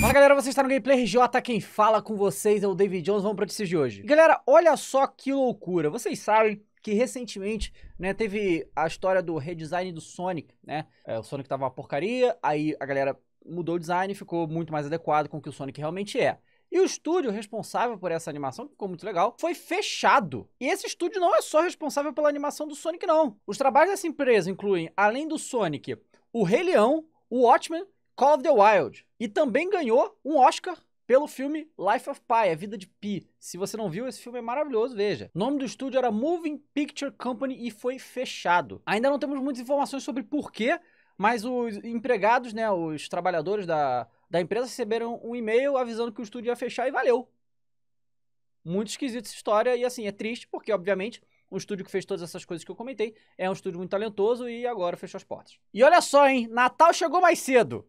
Fala galera, você está no Gameplay RJ, quem fala com vocês é o David Jones, vamos para o de hoje. Galera, olha só que loucura, vocês sabem que recentemente, né, teve a história do redesign do Sonic, né, é, o Sonic tava uma porcaria, aí a galera mudou o design, ficou muito mais adequado com o que o Sonic realmente é. E o estúdio responsável por essa animação, que ficou muito legal, foi fechado. E esse estúdio não é só responsável pela animação do Sonic, não. Os trabalhos dessa empresa incluem, além do Sonic, o Rei Leão, o Watchmen, Call of the Wild. E também ganhou um Oscar pelo filme Life of Pi, A Vida de Pi. Se você não viu, esse filme é maravilhoso, veja. O nome do estúdio era Moving Picture Company e foi fechado. Ainda não temos muitas informações sobre porquê, mas os empregados, né, os trabalhadores da, da empresa receberam um e-mail avisando que o estúdio ia fechar e valeu. Muito esquisita essa história e assim, é triste porque, obviamente, um estúdio que fez todas essas coisas que eu comentei é um estúdio muito talentoso e agora fechou as portas. E olha só, hein, Natal chegou mais cedo.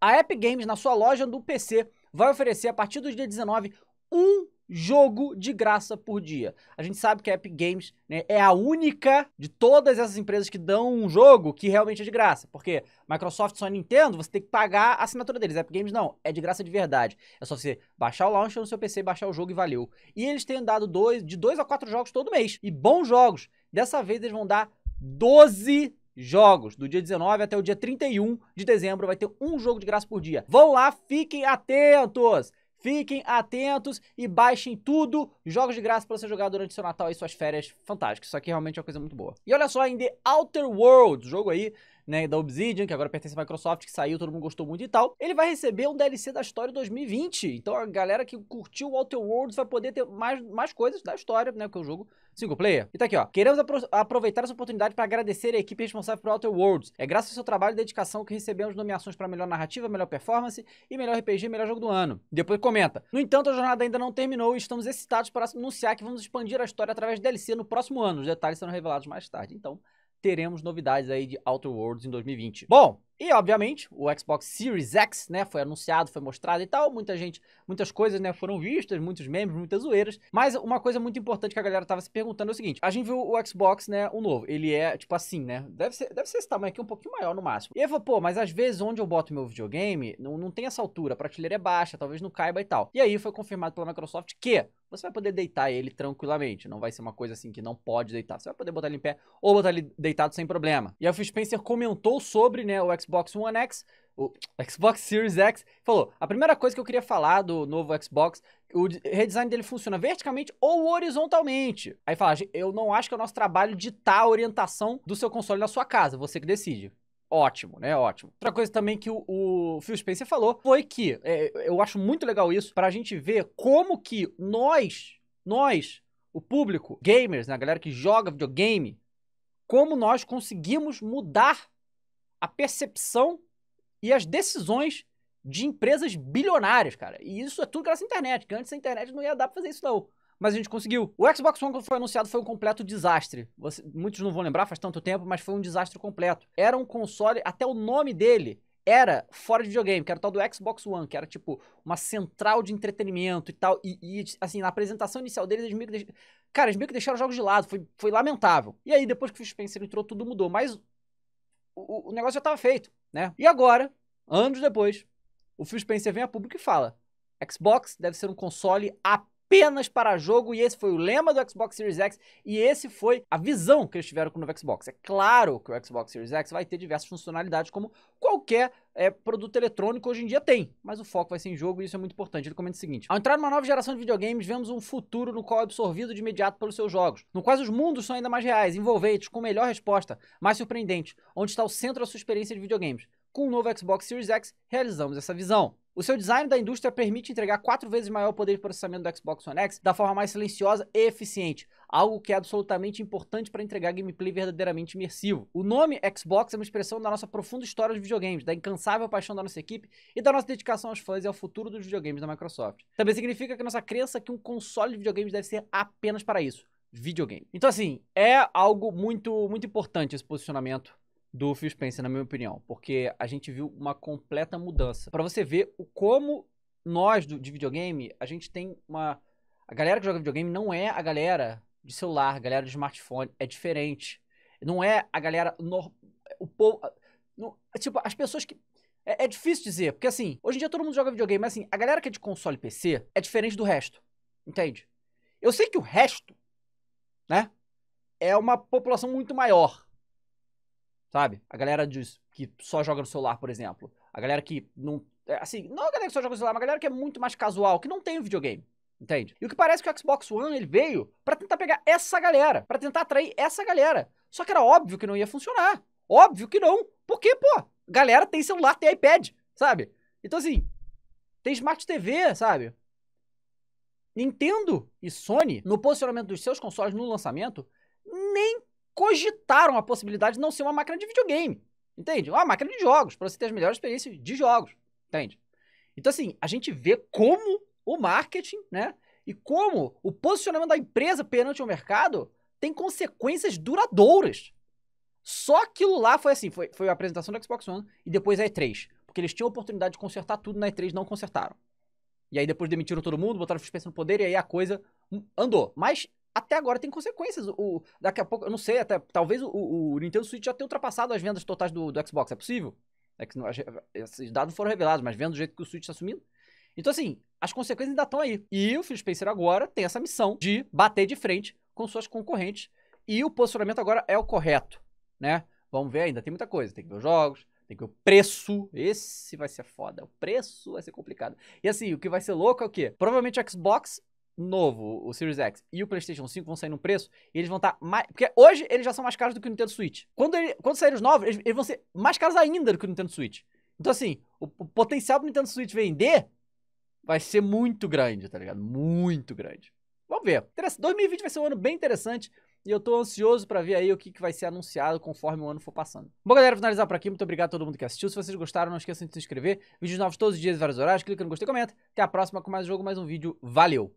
A Epic Games, na sua loja do PC, vai oferecer a partir do dia 19 um jogo de graça por dia. A gente sabe que a Epic Games né, é a única de todas essas empresas que dão um jogo que realmente é de graça. Porque Microsoft, só Nintendo, você tem que pagar a assinatura deles. A Epic Games não, é de graça de verdade. É só você baixar o launcher no seu PC, baixar o jogo e valeu. E eles têm dado dois, de dois a quatro jogos todo mês. E bons jogos. Dessa vez eles vão dar 12 jogos. Do dia 19 até o dia 31 de dezembro vai ter um jogo de graça por dia. Vão lá, fiquem atentos! Fiquem atentos e baixem tudo. Jogos de graça para você jogar durante seu Natal e suas férias. Fantástico. Isso aqui realmente é uma coisa muito boa. E olha só, em The Outer Worlds, jogo aí né, da Obsidian, que agora pertence à Microsoft, que saiu, todo mundo gostou muito e tal, ele vai receber um DLC da história 2020. Então a galera que curtiu o Outer Worlds vai poder ter mais, mais coisas da história, né, porque o jogo single player. E tá aqui, ó. Queremos apro aproveitar essa oportunidade para agradecer a equipe responsável por Outer Worlds. É graças ao seu trabalho e dedicação que recebemos nomeações para melhor narrativa, melhor performance e melhor RPG, melhor jogo do ano. Depois comenta. No entanto, a jornada ainda não terminou e estamos excitados para anunciar que vamos expandir a história através de DLC no próximo ano. Os detalhes serão revelados mais tarde. Então, teremos novidades aí de Outer Worlds em 2020. Bom, e, obviamente, o Xbox Series X, né, foi anunciado, foi mostrado e tal, muita gente, muitas coisas, né, foram vistas, muitos memes, muitas zoeiras, mas uma coisa muito importante que a galera tava se perguntando é o seguinte, a gente viu o Xbox, né, o novo, ele é, tipo assim, né, deve ser, deve ser esse tamanho aqui, um pouquinho maior no máximo. E eu falo, pô, mas às vezes onde eu boto meu videogame, não, não tem essa altura, a prateleira é baixa, talvez não caiba e tal. E aí foi confirmado pela Microsoft que você vai poder deitar ele tranquilamente. Não vai ser uma coisa assim que não pode deitar. Você vai poder botar ele em pé ou botar ele deitado sem problema. E a Phil Spencer comentou sobre né, o Xbox Xbox One X, o Xbox Series X, falou: a primeira coisa que eu queria falar do novo Xbox, o redesign dele funciona verticalmente ou horizontalmente. Aí fala: eu não acho que é o nosso trabalho ditar a orientação do seu console na sua casa, você que decide. Ótimo, né? Ótimo. Outra coisa também que o, o Phil Spencer falou foi que é, eu acho muito legal isso para a gente ver como que nós, nós, o público, gamers, né, a galera que joga videogame, como nós conseguimos mudar a percepção e as decisões de empresas bilionárias, cara. E isso é tudo graças à internet, que antes a internet não ia dar pra fazer isso não. Mas a gente conseguiu. O Xbox One, quando foi anunciado, foi um completo desastre. Você, muitos não vão lembrar, faz tanto tempo, mas foi um desastre completo. Era um console, até o nome dele era fora de videogame, que era o tal do Xbox One, que era tipo uma central de entretenimento e tal. E, e assim, na apresentação inicial dele, eles meio que deixaram. Cara, eles meio que deixaram os jogos de lado, foi, foi lamentável. E aí, depois que o Spencer entrou, tudo mudou. Mas o, o negócio já estava feito, né? E agora, anos depois, o Phil Spencer vem a público e fala: Xbox deve ser um console apenas apenas para jogo e esse foi o lema do Xbox Series X e esse foi a visão que eles tiveram com o novo Xbox. É claro que o Xbox Series X vai ter diversas funcionalidades como qualquer é, produto eletrônico hoje em dia tem, mas o foco vai ser em jogo e isso é muito importante. Ele comenta o seguinte: Ao entrar numa nova geração de videogames, vemos um futuro no qual é absorvido de imediato pelos seus jogos, no qual os mundos são ainda mais reais, envolventes, com melhor resposta, mais surpreendente, onde está o centro da sua experiência de videogames. Com o novo Xbox Series X, realizamos essa visão. O seu design da indústria permite entregar quatro vezes maior poder de processamento do Xbox One X da forma mais silenciosa e eficiente, algo que é absolutamente importante para entregar gameplay verdadeiramente imersivo. O nome Xbox é uma expressão da nossa profunda história de videogames, da incansável paixão da nossa equipe e da nossa dedicação aos fãs e ao futuro dos videogames da Microsoft. Também significa que nossa crença é que um console de videogames deve ser apenas para isso, videogame. Então assim, é algo muito muito importante esse posicionamento do Phil Spencer, na minha opinião, porque a gente viu uma completa mudança. Para você ver o como nós do, de videogame, a gente tem uma a galera que joga videogame não é a galera de celular, a galera de smartphone, é diferente. Não é a galera no, o povo no, é tipo as pessoas que é, é, difícil dizer, porque assim, hoje em dia todo mundo joga videogame, mas assim, a galera que é de console e PC é diferente do resto. Entende? Eu sei que o resto, né, é uma população muito maior sabe? A galera diz, que só joga no celular, por exemplo. A galera que não. É, assim, não é a galera que só joga no celular, é mas a galera que é muito mais casual, que não tem videogame. Entende? E o que parece que o Xbox One ele veio para tentar pegar essa galera, para tentar atrair essa galera. Só que era óbvio que não ia funcionar. Óbvio que não. Porque, pô, galera tem celular, tem iPad, sabe? Então, assim, tem Smart TV, sabe? Nintendo e Sony, no posicionamento dos seus consoles no lançamento, cogitaram a possibilidade de não ser uma máquina de videogame. Entende? Uma máquina de jogos, para você ter as melhores experiências de jogos. Entende? Então, assim, a gente vê como o marketing, né? E como o posicionamento da empresa perante o mercado tem consequências duradouras. Só aquilo lá foi assim, foi, foi a apresentação do Xbox One e depois a E3. Porque eles tinham a oportunidade de consertar tudo na E3 não consertaram. E aí depois demitiram todo mundo, botaram suspensa no poder e aí a coisa andou. Mas até agora tem consequências. O, daqui a pouco, eu não sei, até talvez o, o Nintendo Switch já tenha ultrapassado as vendas totais do, do Xbox. É possível? É que, esses dados foram revelados, mas vendo do jeito que o Switch está assumindo Então, assim, as consequências ainda estão aí. E o Phil Spencer agora tem essa missão de bater de frente com suas concorrentes. E o posicionamento agora é o correto, né? Vamos ver ainda, tem muita coisa. Tem que ver os jogos, tem que ver o preço. Esse vai ser foda. O preço vai ser complicado. E assim, o que vai ser louco é o quê? Provavelmente o Xbox novo, o Series X, e o PlayStation 5 vão sair num preço, e eles vão estar tá mais. Porque hoje eles já são mais caros do que o Nintendo Switch. Quando, ele, quando saírem os novos, eles, eles, vão ser mais caros ainda do que o Nintendo Switch. Então, assim, o, o, potencial do Nintendo Switch vender vai ser muito grande, tá ligado? Muito grande. Vamos ver. 2020 vai ser um ano bem interessante. E eu tô ansioso para ver aí o que, que vai ser anunciado conforme o ano for passando. Bom, galera, vou finalizar por aqui. Muito obrigado a todo mundo que assistiu. Se vocês gostaram, não esqueçam de se inscrever. Vídeos novos todos os dias, vários horários. Clica no gostei, comenta. Até a próxima com mais jogo, mais um vídeo. Valeu!